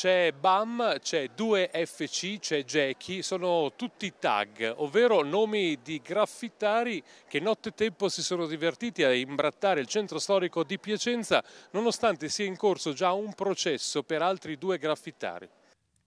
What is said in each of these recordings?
c'è BAM, c'è 2FC, c'è Jackie, sono tutti tag, ovvero nomi di graffittari che nottetempo si sono divertiti a imbrattare il centro storico di Piacenza nonostante sia in corso già un processo per altri due graffittari.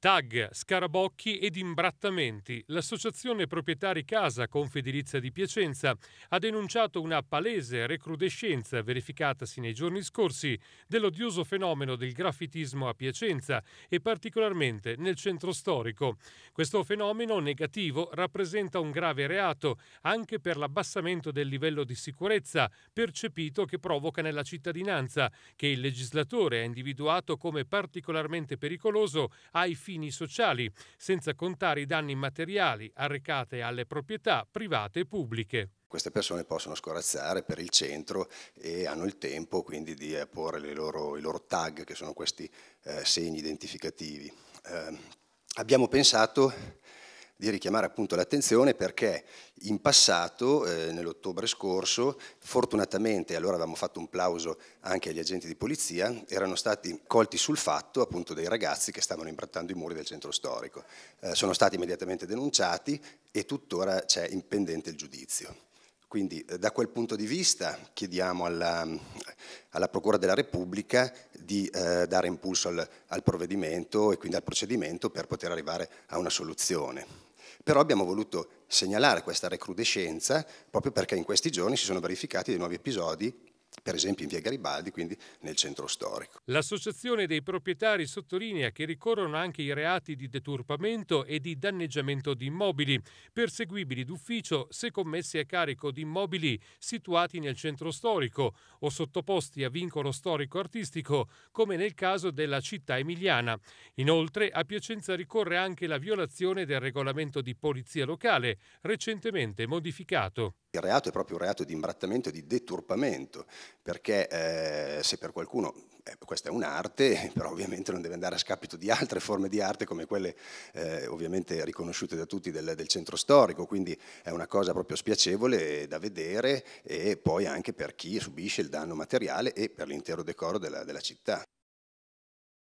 Tag, scarabocchi ed imbrattamenti. L'associazione proprietari Casa Confedilizia di Piacenza ha denunciato una palese recrudescenza verificatasi nei giorni scorsi dell'odioso fenomeno del graffitismo a Piacenza e particolarmente nel centro storico. Questo fenomeno negativo rappresenta un grave reato anche per l'abbassamento del livello di sicurezza percepito che provoca nella cittadinanza, che il legislatore ha individuato come particolarmente pericoloso ai fini fini sociali, senza contare i danni materiali arrecate alle proprietà private e pubbliche queste persone possono scorazzare per il centro e hanno il tempo quindi di eh, porre loro, i loro tag, che sono questi eh, segni identificativi. Eh, abbiamo pensato di richiamare appunto l'attenzione perché in passato, eh, nell'ottobre scorso, fortunatamente, allora avevamo fatto un plauso anche agli agenti di polizia, erano stati colti sul fatto appunto dei ragazzi che stavano imbrattando i muri del centro storico. Eh, sono stati immediatamente denunciati e tuttora c'è impendente il giudizio. Quindi eh, da quel punto di vista chiediamo alla, alla Procura della Repubblica di eh, dare impulso al, al, provvedimento e quindi al procedimento per poter arrivare a una soluzione. Però abbiamo voluto segnalare questa recrudescenza proprio perché in questi giorni si sono verificati dei nuovi episodi per esempio in via Garibaldi, quindi nel centro storico. L'associazione dei proprietari sottolinea che ricorrono anche i reati di deturpamento e di danneggiamento di immobili, perseguibili d'ufficio se commessi a carico di immobili situati nel centro storico o sottoposti a vincolo storico-artistico, come nel caso della città emiliana. Inoltre, a Piacenza ricorre anche la violazione del regolamento di polizia locale, recentemente modificato. Il reato è proprio un reato di imbrattamento e di deturpamento, perché eh, se per qualcuno eh, questa è un'arte, però ovviamente non deve andare a scapito di altre forme di arte come quelle eh, ovviamente riconosciute da tutti del, del, centro storico, quindi è una cosa proprio spiacevole da vedere e poi anche per chi subisce il danno materiale e per l'intero decoro della, della città.